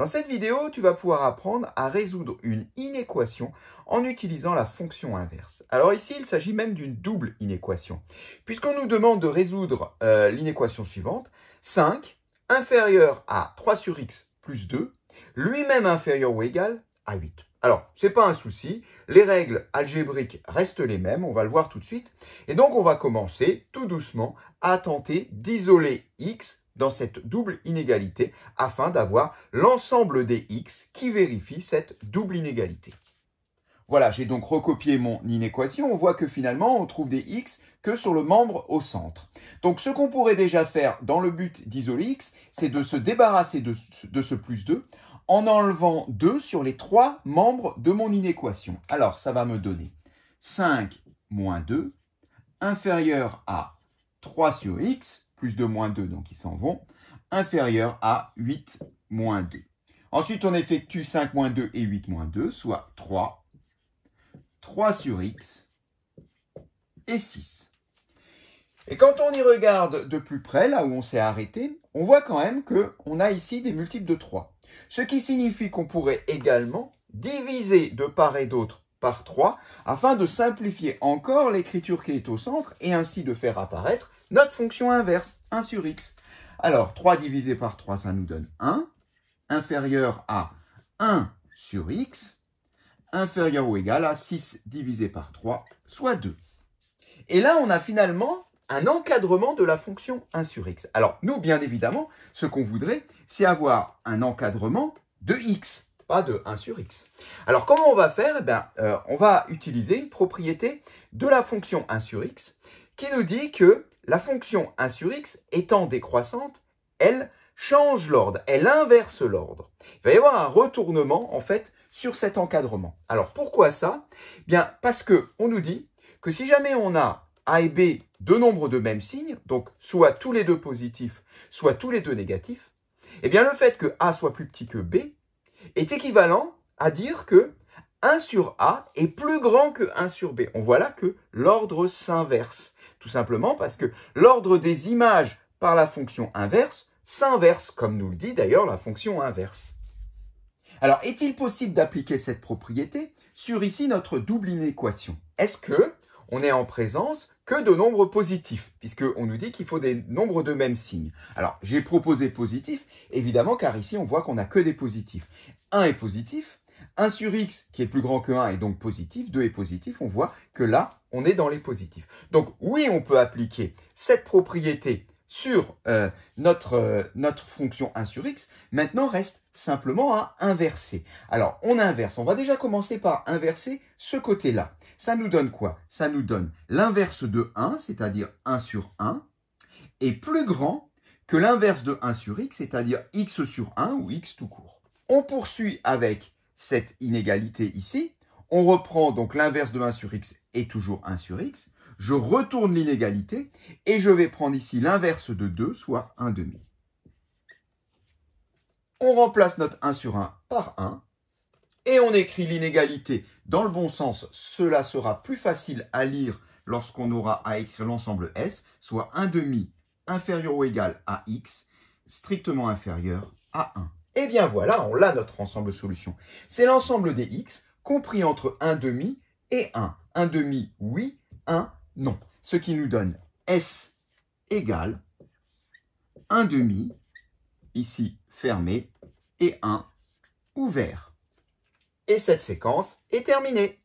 Dans cette vidéo, tu vas pouvoir apprendre à résoudre une inéquation en utilisant la fonction inverse. Alors ici, il s'agit même d'une double inéquation, puisqu'on nous demande de résoudre euh, l'inéquation suivante, 5 inférieur à 3 sur x plus 2, lui-même inférieur ou égal à 8. Alors, ce n'est pas un souci, les règles algébriques restent les mêmes, on va le voir tout de suite. Et donc, on va commencer tout doucement à tenter d'isoler x dans cette double inégalité afin d'avoir l'ensemble des x qui vérifie cette double inégalité. Voilà, j'ai donc recopié mon inéquation. On voit que finalement, on trouve des x que sur le membre au centre. Donc, ce qu'on pourrait déjà faire dans le but d'isoler x, c'est de se débarrasser de, de ce plus 2 en enlevant 2 sur les 3 membres de mon inéquation. Alors, ça va me donner 5 moins 2 inférieur à 3 sur x plus 2, moins 2, donc ils s'en vont, inférieur à 8, moins 2. Ensuite, on effectue 5, moins 2 et 8, moins 2, soit 3, 3 sur x et 6. Et quand on y regarde de plus près, là où on s'est arrêté, on voit quand même qu'on a ici des multiples de 3. Ce qui signifie qu'on pourrait également diviser de part et d'autre par 3, afin de simplifier encore l'écriture qui est au centre et ainsi de faire apparaître notre fonction inverse, 1 sur x. Alors, 3 divisé par 3, ça nous donne 1, inférieur à 1 sur x, inférieur ou égal à 6 divisé par 3, soit 2. Et là, on a finalement un encadrement de la fonction 1 sur x. Alors, nous, bien évidemment, ce qu'on voudrait, c'est avoir un encadrement de x de 1 sur x. Alors comment on va faire eh ben, euh, On va utiliser une propriété de la fonction 1 sur x qui nous dit que la fonction 1 sur x étant décroissante, elle change l'ordre, elle inverse l'ordre. Il va y avoir un retournement en fait sur cet encadrement. Alors pourquoi ça eh Bien parce qu'on on nous dit que si jamais on a a et B deux nombres de même signe, donc soit tous les deux positifs, soit tous les deux négatifs, et eh bien le fait que A soit plus petit que B, est équivalent à dire que 1 sur A est plus grand que 1 sur B. On voit là que l'ordre s'inverse. Tout simplement parce que l'ordre des images par la fonction inverse s'inverse, comme nous le dit d'ailleurs la fonction inverse. Alors, est-il possible d'appliquer cette propriété sur ici notre double inéquation Est-ce que on est en présence que de nombres positifs, puisqu'on nous dit qu'il faut des nombres de même signe. Alors, j'ai proposé positif, évidemment, car ici, on voit qu'on n'a que des positifs. 1 est positif, 1 sur x, qui est plus grand que 1, est donc positif, 2 est positif, on voit que là, on est dans les positifs. Donc, oui, on peut appliquer cette propriété sur euh, notre, euh, notre fonction 1 sur x, maintenant reste simplement à inverser. Alors, on inverse. On va déjà commencer par inverser ce côté-là. Ça nous donne quoi Ça nous donne l'inverse de 1, c'est-à-dire 1 sur 1, est plus grand que l'inverse de 1 sur x, c'est-à-dire x sur 1 ou x tout court. On poursuit avec cette inégalité ici. On reprend donc l'inverse de 1 sur x est toujours 1 sur x je retourne l'inégalité et je vais prendre ici l'inverse de 2, soit 1 demi. On remplace notre 1 sur 1 par 1 et on écrit l'inégalité dans le bon sens. Cela sera plus facile à lire lorsqu'on aura à écrire l'ensemble S, soit 1 demi inférieur ou égal à x, strictement inférieur à 1. Et eh bien voilà, on a notre ensemble solution. C'est l'ensemble des x compris entre 1 demi et 1. 1 demi, oui, 1, non. Ce qui nous donne S égale 1 demi, ici fermé, et 1 ouvert. Et cette séquence est terminée.